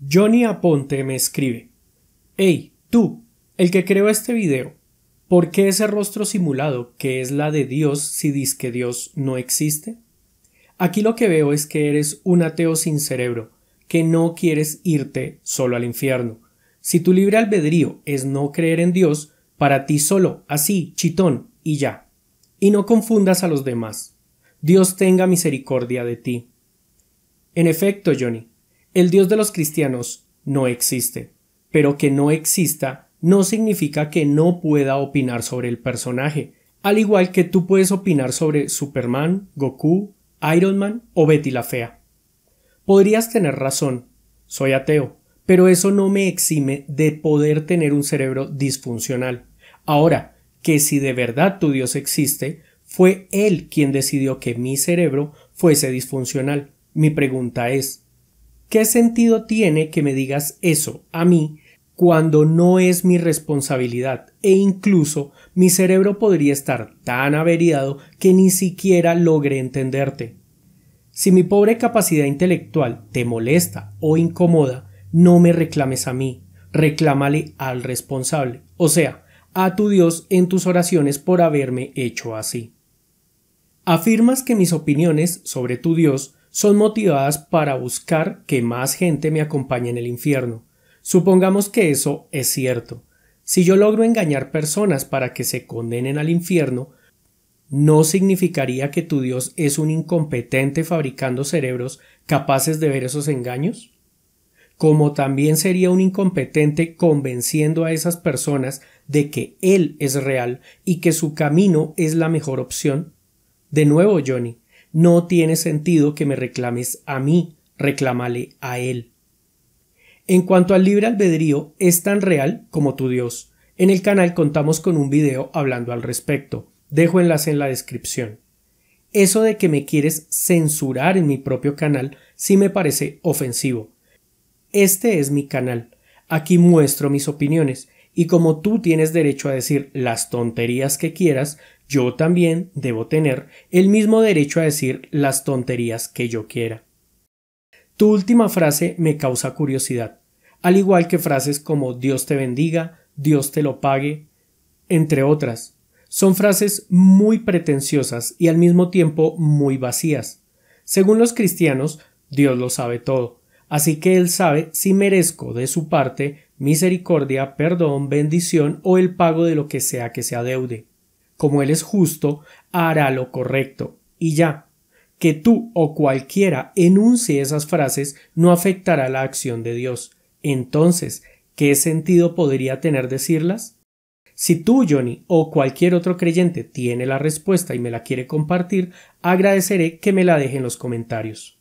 Johnny Aponte me escribe. Hey, tú, el que creó este video, ¿por qué ese rostro simulado que es la de Dios si dices que Dios no existe? Aquí lo que veo es que eres un ateo sin cerebro, que no quieres irte solo al infierno. Si tu libre albedrío es no creer en Dios, para ti solo, así, chitón, y ya. Y no confundas a los demás. Dios tenga misericordia de ti. En efecto, Johnny, el Dios de los cristianos no existe, pero que no exista no significa que no pueda opinar sobre el personaje, al igual que tú puedes opinar sobre Superman, Goku, Iron Man o Betty la Fea. Podrías tener razón, soy ateo, pero eso no me exime de poder tener un cerebro disfuncional. Ahora, que si de verdad tu Dios existe, fue Él quien decidió que mi cerebro fuese disfuncional. Mi pregunta es, ¿Qué sentido tiene que me digas eso a mí cuando no es mi responsabilidad e incluso mi cerebro podría estar tan averiado que ni siquiera logre entenderte? Si mi pobre capacidad intelectual te molesta o incomoda, no me reclames a mí, reclámale al responsable, o sea, a tu Dios en tus oraciones por haberme hecho así. Afirmas que mis opiniones sobre tu Dios son motivadas para buscar que más gente me acompañe en el infierno. Supongamos que eso es cierto. Si yo logro engañar personas para que se condenen al infierno, no significaría que tu Dios es un incompetente fabricando cerebros capaces de ver esos engaños? Como también sería un incompetente convenciendo a esas personas de que Él es real y que su camino es la mejor opción. De nuevo, Johnny, no tiene sentido que me reclames a mí, reclámale a él. En cuanto al libre albedrío, es tan real como tu Dios. En el canal contamos con un video hablando al respecto. Dejo enlace en la descripción. Eso de que me quieres censurar en mi propio canal sí me parece ofensivo. Este es mi canal. Aquí muestro mis opiniones y como tú tienes derecho a decir las tonterías que quieras, yo también debo tener el mismo derecho a decir las tonterías que yo quiera. Tu última frase me causa curiosidad, al igual que frases como Dios te bendiga, Dios te lo pague, entre otras. Son frases muy pretenciosas y al mismo tiempo muy vacías. Según los cristianos, Dios lo sabe todo, así que Él sabe si merezco de su parte misericordia, perdón, bendición o el pago de lo que sea que se adeude. Como Él es justo, hará lo correcto. Y ya. Que tú o cualquiera enuncie esas frases no afectará la acción de Dios. Entonces, ¿qué sentido podría tener decirlas? Si tú, Johnny, o cualquier otro creyente tiene la respuesta y me la quiere compartir, agradeceré que me la deje en los comentarios.